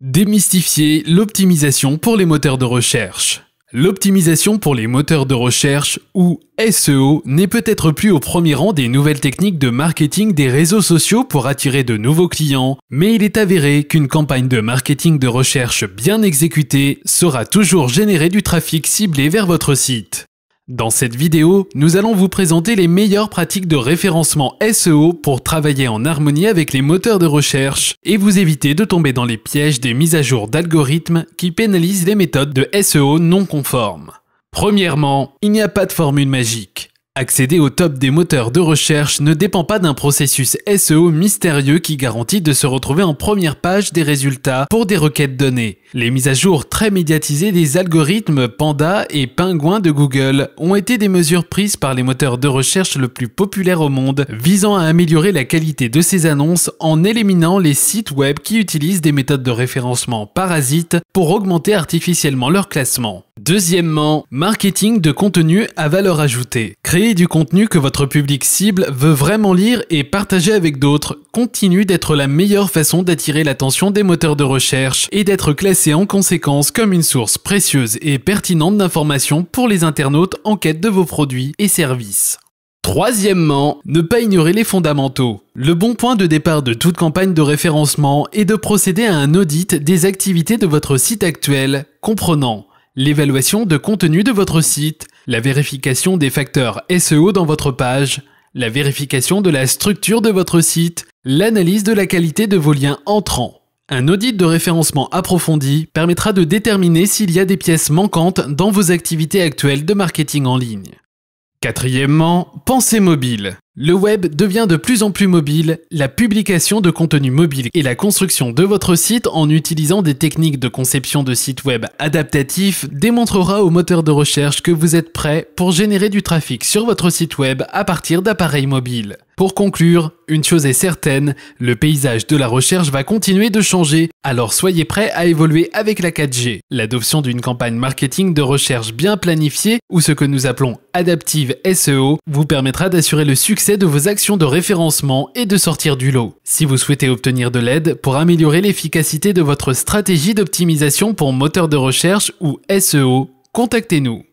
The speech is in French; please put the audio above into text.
Démystifier l'optimisation pour les moteurs de recherche. L'optimisation pour les moteurs de recherche ou SEO n'est peut-être plus au premier rang des nouvelles techniques de marketing des réseaux sociaux pour attirer de nouveaux clients, mais il est avéré qu'une campagne de marketing de recherche bien exécutée sera toujours générer du trafic ciblé vers votre site. Dans cette vidéo, nous allons vous présenter les meilleures pratiques de référencement SEO pour travailler en harmonie avec les moteurs de recherche et vous éviter de tomber dans les pièges des mises à jour d'algorithmes qui pénalisent les méthodes de SEO non conformes. Premièrement, il n'y a pas de formule magique. Accéder au top des moteurs de recherche ne dépend pas d'un processus SEO mystérieux qui garantit de se retrouver en première page des résultats pour des requêtes données. Les mises à jour très médiatisées des algorithmes Panda et Pingouin de Google ont été des mesures prises par les moteurs de recherche le plus populaires au monde visant à améliorer la qualité de ces annonces en éliminant les sites web qui utilisent des méthodes de référencement parasites pour augmenter artificiellement leur classement. Deuxièmement, marketing de contenu à valeur ajoutée. Créer du contenu que votre public cible veut vraiment lire et partager avec d'autres continue d'être la meilleure façon d'attirer l'attention des moteurs de recherche et d'être classé en conséquence comme une source précieuse et pertinente d'informations pour les internautes en quête de vos produits et services. Troisièmement, ne pas ignorer les fondamentaux. Le bon point de départ de toute campagne de référencement est de procéder à un audit des activités de votre site actuel, comprenant l'évaluation de contenu de votre site, la vérification des facteurs SEO dans votre page, la vérification de la structure de votre site, l'analyse de la qualité de vos liens entrants. Un audit de référencement approfondi permettra de déterminer s'il y a des pièces manquantes dans vos activités actuelles de marketing en ligne. Quatrièmement, pensez mobile. Le web devient de plus en plus mobile, la publication de contenu mobile et la construction de votre site en utilisant des techniques de conception de sites web adaptatifs démontrera au moteur de recherche que vous êtes prêt pour générer du trafic sur votre site web à partir d'appareils mobiles. Pour conclure, une chose est certaine, le paysage de la recherche va continuer de changer, alors soyez prêts à évoluer avec la 4G. L'adoption d'une campagne marketing de recherche bien planifiée, ou ce que nous appelons adaptive SEO, vous permettra d'assurer le succès de vos actions de référencement et de sortir du lot. Si vous souhaitez obtenir de l'aide pour améliorer l'efficacité de votre stratégie d'optimisation pour moteur de recherche ou SEO, contactez-nous.